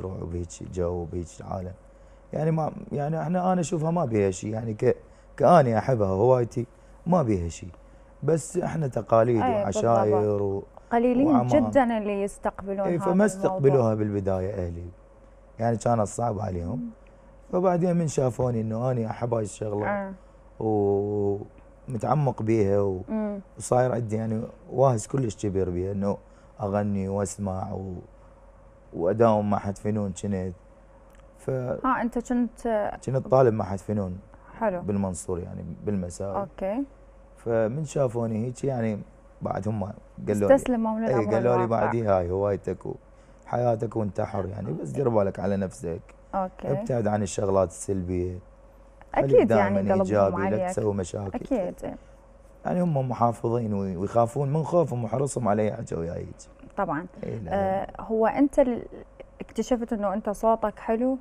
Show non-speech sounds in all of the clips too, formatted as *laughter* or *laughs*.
تروح بهيج جو بهيج عالم يعني ما يعني احنا انا اشوفها ما بيها شيء يعني ك كاني احبها هوايتي ما بيها شيء بس احنا تقاليد أيه وعشائر قليلين وعمام. جدا اللي يستقبلون ايه فما استقبلوها بالبدايه اهلي يعني كانت صعبه عليهم فبعدين من شافوني انه انا احب هاي الشغله آه. ومتعمق بيها و... وصاير عندي يعني واهز كلش كبير بيها انه اغني واسمع و... واداوم مع حد فنون كنت ف ها انت كنت كنت طالب مع حد فنون حلو بالمنصور يعني بالمساء اوكي فمن شافوني هيك يعني بعد هم قالوا لي استسلموا للامر إيه، اي قالوا لي بعد هاي هوايتك وحياتك وانت حر يعني بس دير بالك على نفسك اوكي ابتعد عن الشغلات السلبيه اكيد يعني قلبهم عليك لا تسوي مشاكل اكيد يعني هم محافظين ويخافون من خوفهم وحرصهم علي اجوا وياي طبعا إيه آه هو انت اكتشفت انه انت صوتك حلو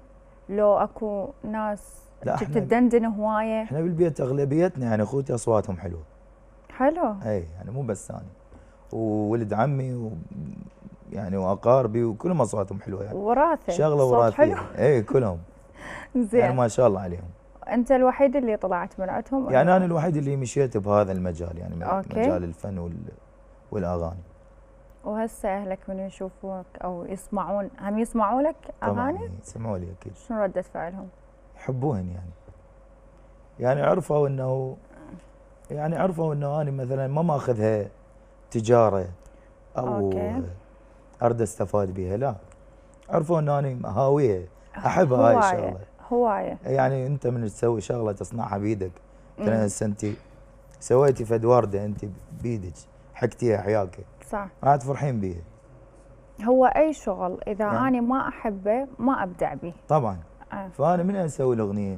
لو اكو ناس كنت تدندن هوايه احنا بالبيت اغلبيتنا يعني اخوتي اصواتهم حلوه حلو اي يعني مو بس انا وولد عمي و يعني واقاربي وكلهم اصواتهم حلوه يعني وراثه شغله وراثيه اي كلهم *laughs* زين يعني ما شاء الله عليهم انت الوحيد اللي طلعت من عندهم يعني انا الوحيد اللي مشيت بهذا المجال يعني أوكي. مجال الفن وال... والاغاني وهسه اهلك من يشوفوك او يسمعون هم يسمعوا لك اغاني؟ سمعوا لي اكيد شنو رده فعلهم؟ يحبوهن يعني يعني عرفوا انه يعني عرفوا انه انا مثلا ما ماخذها تجاره او أوكي. ارد استفاد بها لا عرفوا انه انا هاويه احب هاي الشغله هوايه يعني انت من تسوي شغله تصنعها بيدك مثلا هسه انت سويتي فد ورده انت بيدك حكتيها حياكي صح راح تفرحين بيها هو اي شغل اذا نعم. انا ما احبه ما ابدع به طبعا آه. فانا من اسوي الاغنيه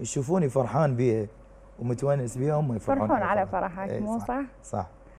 يشوفوني فرحان بيها ومتونس بيها هم يفرحون فرحون على فرحك إيه، مو صح؟ صح